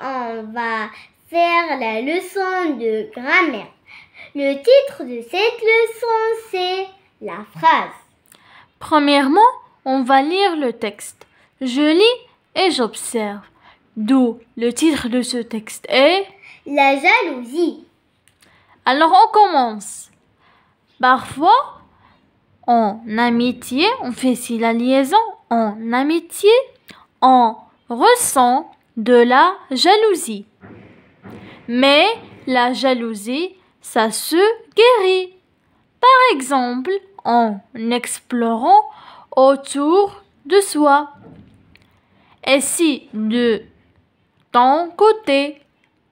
on va faire la leçon de grammaire. Le titre de cette leçon, c'est la phrase. Premièrement, on va lire le texte. Je lis et j'observe. D'où le titre de ce texte est La jalousie. Alors on commence. Parfois, en amitié, on fait si la liaison en amitié, on ressent de la jalousie. Mais la jalousie, ça se guérit. Par exemple, en explorant autour de soi. Et si de ton côté,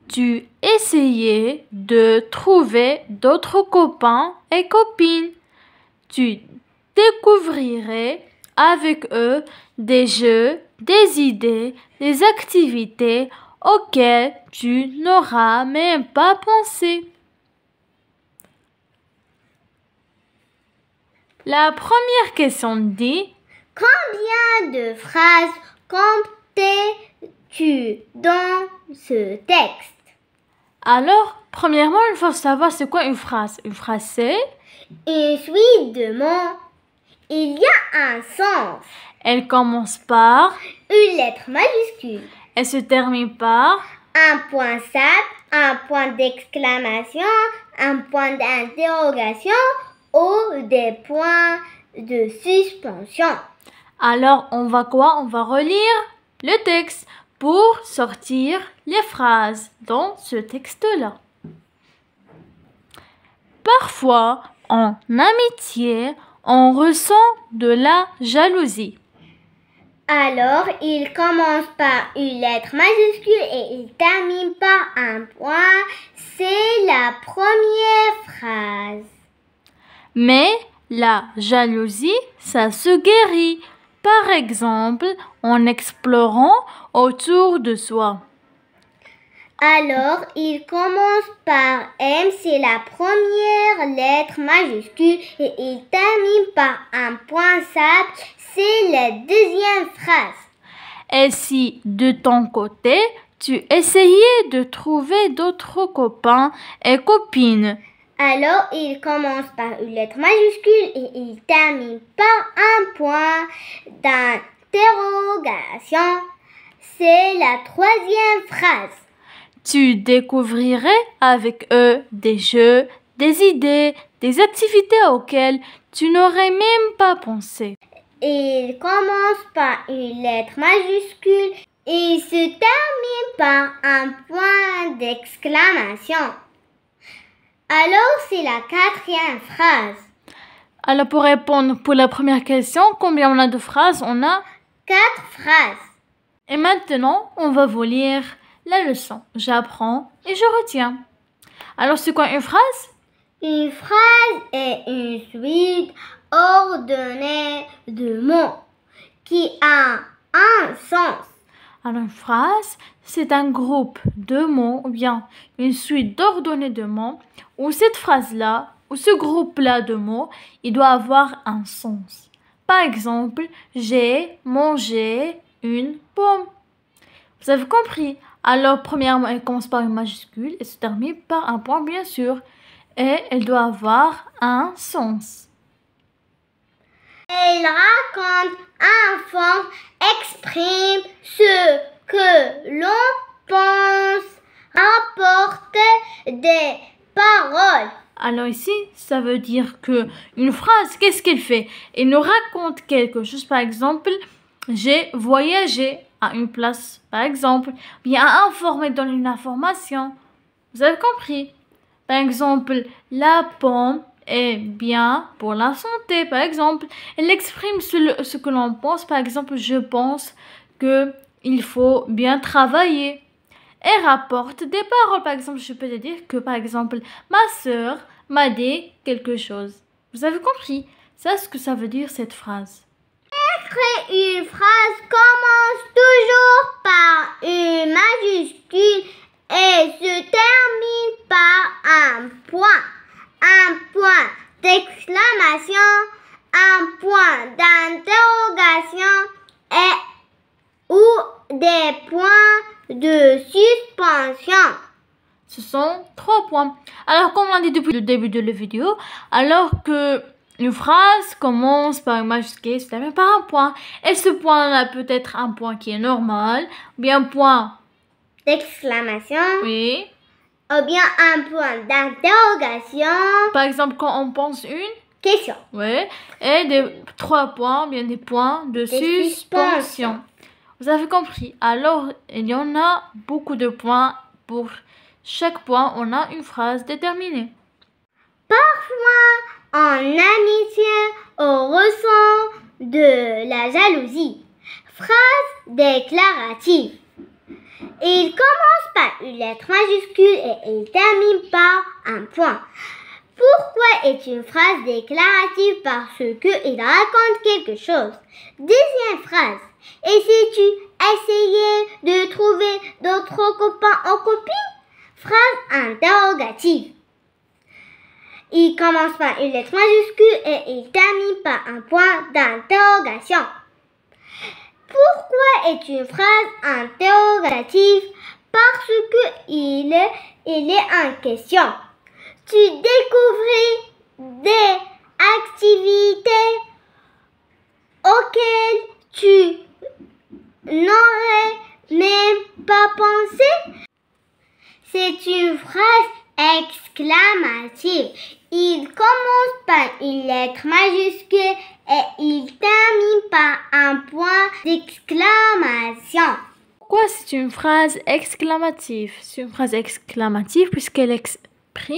tu essayais de trouver d'autres copains et copines, tu découvrirais avec eux des jeux, des idées, des activités auxquelles tu n'auras même pas pensé. La première question dit Combien de phrases comptes tu dans ce texte Alors, premièrement, il faut savoir c'est quoi une phrase. Une phrase c'est Et suite, Il y a un sens. Elle commence par une lettre majuscule. Elle se termine par un point simple, un point d'exclamation, un point d'interrogation ou des points de suspension. Alors, on va quoi On va relire le texte pour sortir les phrases dans ce texte-là. Parfois, en amitié, on ressent de la jalousie. Alors, il commence par une lettre majuscule et il termine par un point. C'est la première phrase. Mais la jalousie, ça se guérit. Par exemple, en explorant autour de soi. Alors, il commence par M, c'est la première lettre majuscule, et il termine par un point sable, c'est la deuxième phrase. Et si, de ton côté, tu essayais de trouver d'autres copains et copines Alors, il commence par une lettre majuscule et il termine par un point d'interrogation. C'est la troisième phrase. Tu découvrirais avec eux des jeux, des idées, des activités auxquelles tu n'aurais même pas pensé. Il commence par une lettre majuscule et se termine par un point d'exclamation. Alors c'est la quatrième phrase. Alors pour répondre pour la première question, combien on a de phrases On a Quatre phrases. Et maintenant, on va vous lire la leçon. J'apprends et je retiens. Alors, c'est quoi une phrase Une phrase est une suite ordonnée de mots qui a un sens. Alors, une phrase, c'est un groupe de mots ou bien une suite ordonnée de mots où cette phrase-là ou ce groupe-là de mots, il doit avoir un sens. Par exemple, j'ai mangé une pomme. Vous avez compris alors, premièrement, elle commence par une majuscule et se termine par un point, bien sûr. Et elle doit avoir un sens. Elle raconte un fond, exprime ce que l'on pense, rapporte des paroles. Alors ici, ça veut dire que une phrase, qu'est-ce qu'elle fait Elle nous raconte quelque chose. Par exemple, j'ai voyagé à une place, par exemple, bien informé dans une information. Vous avez compris Par exemple, la pomme est bien pour la santé, par exemple. Elle exprime ce, que l'on pense. Par exemple, je pense qu'il faut bien travailler. Elle rapporte des paroles. Par exemple, je peux te dire que, par exemple, ma soeur m'a dit quelque chose. Vous avez compris C'est ce que ça veut dire cette phrase une phrase commence toujours par une majuscule et se termine par un point. Un point d'exclamation, un point d'interrogation et ou des points de suspension. Ce sont trois points. Alors, comme on dit depuis le début de la vidéo, alors que une phrase commence par un majuscule, cest un point. Et ce point-là peut être un point qui est normal, ou bien point d'exclamation. Oui. Ou bien un point d'interrogation. Par exemple, quand on pense une question. Oui. Et des trois points, bien des points de suspension. Vous avez compris. Alors, il y en a beaucoup de points. Pour chaque point, on a une phrase déterminée. Parfois, en amitié on ressent de la jalousie. Phrase déclarative. Il commence par une lettre majuscule et il termine par un point. Pourquoi est une phrase déclarative Parce qu'il raconte quelque chose. Deuxième phrase. Et si tu essayais de trouver d'autres copains en copie Phrase interrogative. Il commence par une lettre majuscule et il termine par un point d'interrogation. Pourquoi est une phrase interrogative Parce que il est, est en question. Tu découvris des activités auxquelles tu n'aurais même pas pensé. C'est une phrase exclamative. Il commence par une lettre majuscule et il termine par un point d'exclamation. Pourquoi c'est une phrase exclamative C'est une phrase exclamative puisqu'elle exprime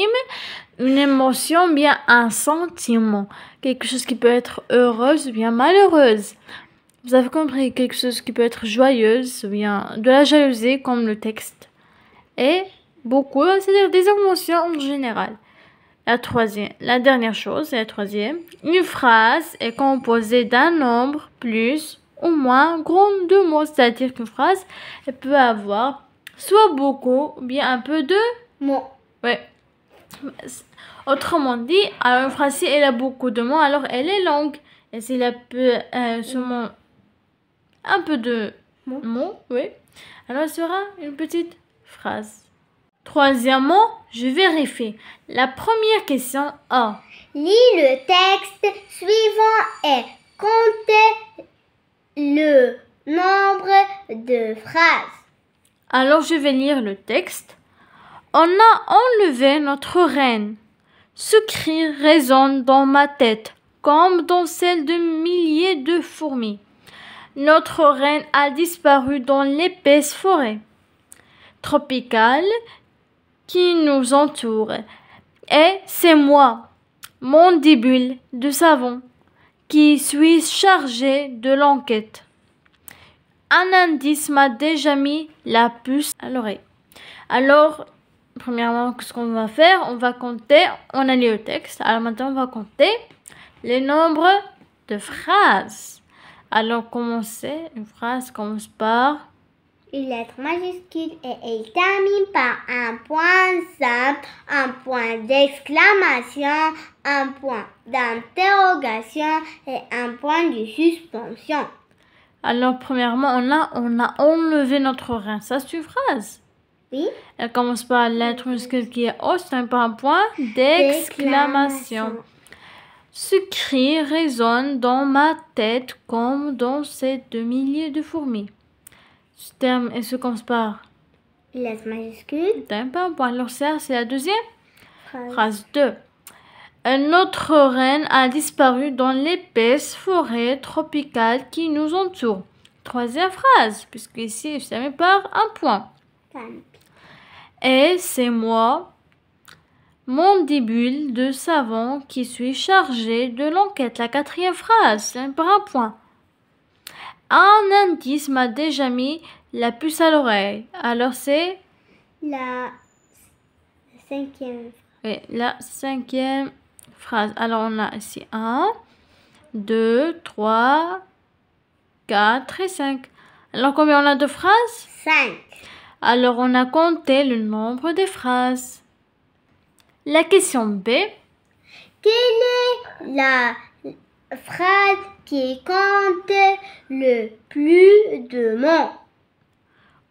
une émotion, bien un sentiment, quelque chose qui peut être heureuse ou bien malheureuse. Vous avez compris quelque chose qui peut être joyeuse ou bien de la jalousie comme le texte. Et beaucoup, c'est-à-dire des émotions en général. La, troisième, la dernière chose, la troisième, une phrase est composée d'un nombre plus ou moins grand de mots, c'est-à-dire qu'une phrase elle peut avoir soit beaucoup bien un peu de mots. Ouais. Autrement dit, une phrase, si elle a beaucoup de mots, alors elle est longue. Et s'il a peu, euh, seulement un peu de mots, oui, alors elle sera une petite phrase. Troisièmement, je vérifie. La première question A. Lis le texte suivant et comptez le nombre de phrases. Alors je vais lire le texte. On a enlevé notre reine. Ce cri résonne dans ma tête comme dans celle de milliers de fourmis. Notre reine a disparu dans l'épaisse forêt tropicale qui nous entoure. Et c'est moi, mandibule de savon, qui suis chargé de l'enquête. Un indice m'a déjà mis la puce à l'oreille. Alors, premièrement, ce qu'on va faire, on va compter, on a lu le texte, alors maintenant on va compter les nombres de phrases. Alors, commencer, une phrase commence par une lettre majuscule et il termine par un point simple, un point d'exclamation, un point d'interrogation et un point de suspension. Alors, premièrement, on a, on a enlevé notre rein. Ça, c'est phrase. Oui. Elle commence par la lettre majuscule qui est O, c'est un point d'exclamation. Ce cri résonne dans ma tête comme dans ces deux milliers de fourmis. Ce terme, est se commence par majuscule. D'accord. c'est la deuxième phrase. 2. Un autre renne a disparu dans l'épaisse forêt tropicale qui nous entoure. Troisième phrase, puisque ici, je termine un point. Et c'est moi, mandibule de savant, qui suis chargé de l'enquête. La quatrième phrase, par un point. Un indice m'a déjà mis la puce à l'oreille. Alors c'est La cinquième. Et la cinquième phrase. Alors on a ici 1, 2, 3, 4 et 5. Alors combien on a de phrases 5. Alors on a compté le nombre des phrases. La question B. Quelle est la phrase qui compte le plus de mots.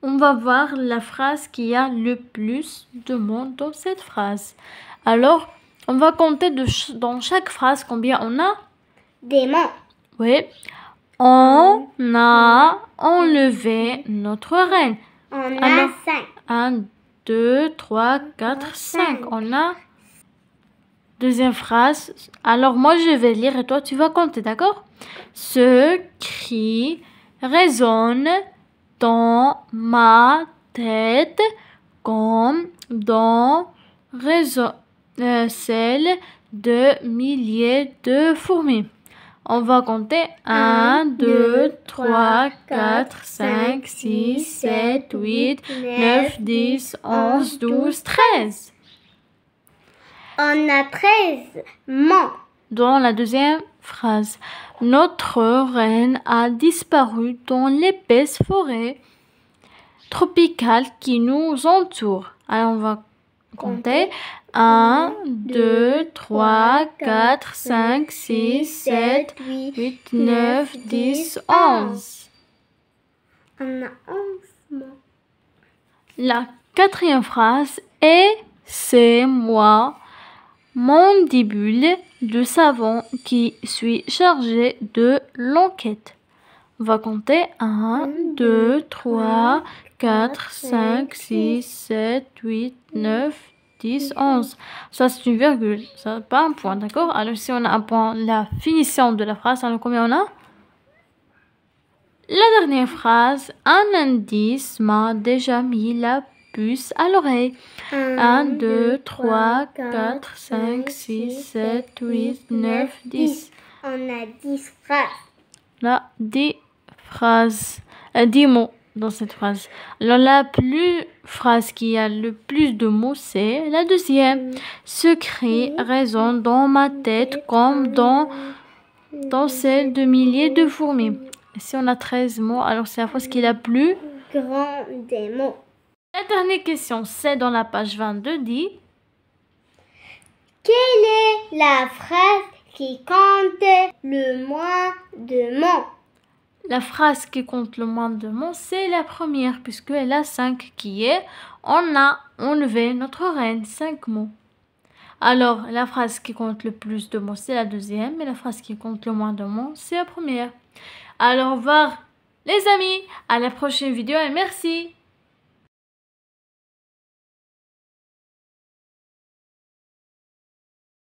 On va voir la phrase qui a le plus de mots dans cette phrase. Alors, on va compter dans chaque phrase combien on a Des mots. Oui. On a enlevé notre reine. On a cinq. Un, deux, trois, quatre, cinq. On a Deuxième phrase. Alors moi je vais lire et toi tu vas compter, d'accord Ce cri résonne dans ma tête comme dans euh, celle de milliers de fourmis. On va compter 1, 2, 3, 4, 5, 6, 7, 8, 9, 10, 11, 12, 13. On a 13 mans. Dans la deuxième phrase, notre reine a disparu dans l'épaisse forêt tropicale qui nous entoure. Alors, on va compter. 1, 2, 3, 4, 5, 6, 7, 8, 9, 10, 11. On a 11 La quatrième phrase est C'est moi mandibule de savon qui suis chargé de l'enquête. Va compter 1, 2, 3, 4, 5, 6, 7, 8, 9, 10, 11. Ça, c'est une virgule. Ça, pas un point, d'accord Alors, si on a un point, la finition de la phrase, alors combien on a La dernière phrase, un indice m'a déjà mis la à l'oreille. 1, 2, 3, 4, 5, 6, 7, 8, 9, 10. On a 10 phrases. Là, 10 phrases. 10 euh, mots dans cette phrase. Alors la plus phrase qui a le plus de mots, c'est la deuxième. Mm. Secret mm. raison dans ma mm. tête comme dans, dans celle de milliers de fourmis. Si on a 13 mots, alors c'est la phrase qui a la plus... Grand des mots. La dernière question, c'est dans la page 22, dit Quelle est la phrase qui compte le moins de mots La phrase qui compte le moins de mots, c'est la première, puisqu'elle a 5 qui est On a enlevé notre reine, 5 mots. Alors, la phrase qui compte le plus de mots, c'est la deuxième, et la phrase qui compte le moins de mots, c'est la première. Alors, au revoir, les amis, à la prochaine vidéo et merci!